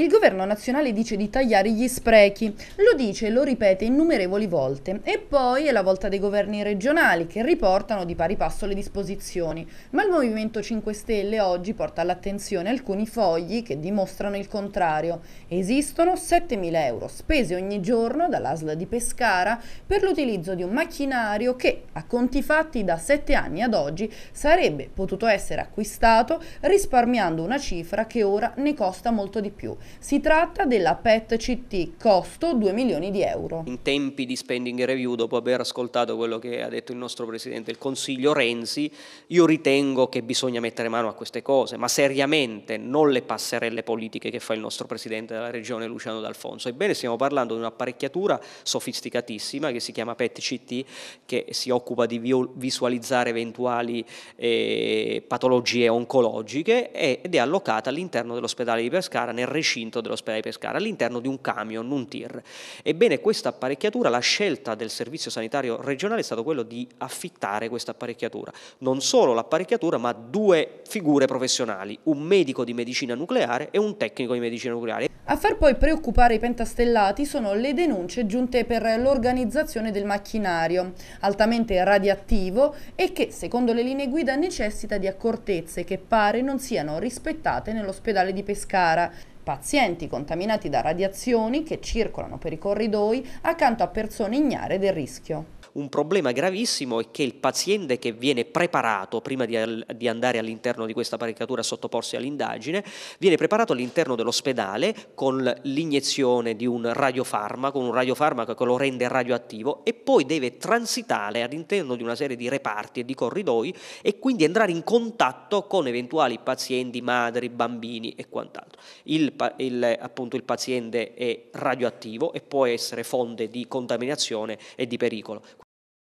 Il governo nazionale dice di tagliare gli sprechi, lo dice e lo ripete innumerevoli volte. E poi è la volta dei governi regionali che riportano di pari passo le disposizioni. Ma il Movimento 5 Stelle oggi porta all'attenzione alcuni fogli che dimostrano il contrario. Esistono 7.000 euro spese ogni giorno dall'ASL di Pescara per l'utilizzo di un macchinario che, a conti fatti da 7 anni ad oggi, sarebbe potuto essere acquistato risparmiando una cifra che ora ne costa molto di più. Si tratta della PET CT, costo 2 milioni di euro. In tempi di spending review, dopo aver ascoltato quello che ha detto il nostro Presidente del Consiglio Renzi, io ritengo che bisogna mettere mano a queste cose, ma seriamente, non le passerelle politiche che fa il nostro Presidente della Regione Luciano D'Alfonso. Ebbene, stiamo parlando di un'apparecchiatura sofisticatissima che si chiama PET CT, che si occupa di visualizzare eventuali eh, patologie oncologiche ed è allocata all'interno dell'ospedale di Pescara nel recinto recinto dello di Pescara, all'interno di un camion, un tir. Ebbene, questa apparecchiatura, la scelta del Servizio Sanitario Regionale è stata quella di affittare questa apparecchiatura. Non solo l'apparecchiatura, ma due figure professionali, un medico di medicina nucleare e un tecnico di medicina nucleare. A far poi preoccupare i pentastellati sono le denunce giunte per l'organizzazione del macchinario, altamente radioattivo e che, secondo le linee guida, necessita di accortezze che pare non siano rispettate nell'ospedale di Pescara, pazienti contaminati da radiazioni che circolano per i corridoi accanto a persone ignare del rischio un problema gravissimo è che il paziente che viene preparato prima di, di andare all'interno di questa apparecchiatura a sottoporsi all'indagine, viene preparato all'interno dell'ospedale con l'iniezione di un radiofarmaco, un radiofarmaco che lo rende radioattivo e poi deve transitare all'interno di una serie di reparti e di corridoi e quindi entrare in contatto con eventuali pazienti, madri, bambini e quant'altro. Il, il, appunto, il paziente è radioattivo e può essere fonte di contaminazione e di pericolo.